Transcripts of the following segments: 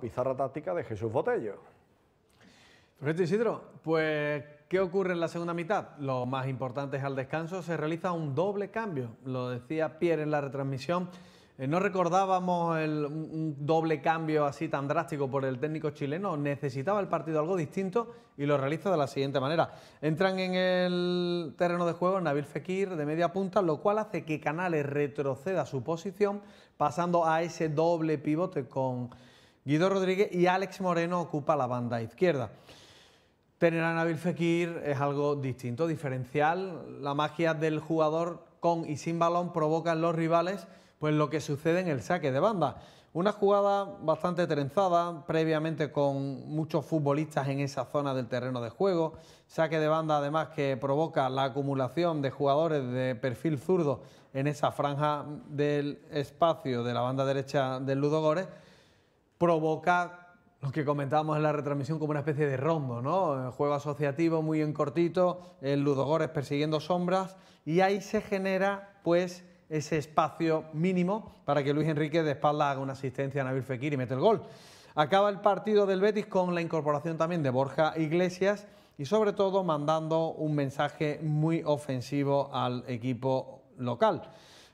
pizarra táctica de Jesús Botello. Isidro. Pues, ¿qué ocurre en la segunda mitad? Lo más importante es al descanso, se realiza un doble cambio. Lo decía Pierre en la retransmisión. Eh, no recordábamos un doble cambio así tan drástico por el técnico chileno. Necesitaba el partido algo distinto y lo realiza de la siguiente manera. Entran en el terreno de juego Nabil Fekir de media punta, lo cual hace que Canales retroceda su posición, pasando a ese doble pivote con Guido Rodríguez y Alex Moreno ocupa la banda izquierda. Tener a Nabil Fekir es algo distinto, diferencial. La magia del jugador con y sin balón provoca en los rivales pues lo que sucede en el saque de banda. Una jugada bastante trenzada, previamente con muchos futbolistas en esa zona del terreno de juego. Saque de banda además que provoca la acumulación de jugadores de perfil zurdo en esa franja del espacio de la banda derecha del Ludogore provoca lo que comentábamos en la retransmisión como una especie de rombo, ¿no? Juego asociativo muy en cortito, el Ludogores persiguiendo sombras y ahí se genera pues ese espacio mínimo para que Luis Enrique de espalda haga una asistencia a Nabil Fekir y mete el gol. Acaba el partido del Betis con la incorporación también de Borja Iglesias y sobre todo mandando un mensaje muy ofensivo al equipo local.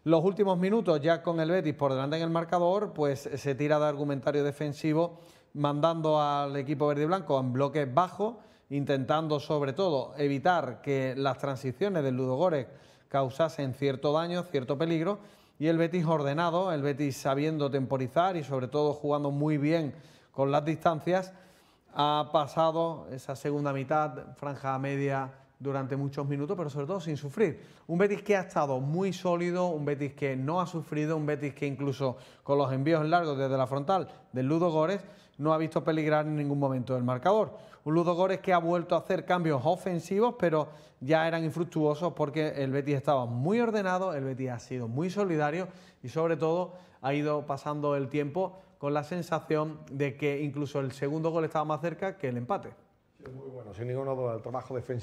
Los últimos minutos, ya con el Betis por delante en el marcador, pues eh, se tira de argumentario defensivo, mandando al equipo verde y blanco en bloques bajos, intentando sobre todo evitar que las transiciones del Ludo causasen cierto daño, cierto peligro, y el Betis ordenado, el Betis sabiendo temporizar y sobre todo jugando muy bien con las distancias, ha pasado esa segunda mitad, franja media durante muchos minutos, pero sobre todo sin sufrir. Un Betis que ha estado muy sólido, un Betis que no ha sufrido, un Betis que incluso con los envíos largos desde la frontal del Ludo Górez no ha visto peligrar en ningún momento el marcador. Un Ludo Górez que ha vuelto a hacer cambios ofensivos, pero ya eran infructuosos porque el Betis estaba muy ordenado, el Betis ha sido muy solidario y sobre todo ha ido pasando el tiempo con la sensación de que incluso el segundo gol estaba más cerca que el empate. muy bueno, sin ninguna duda, el trabajo defensivo.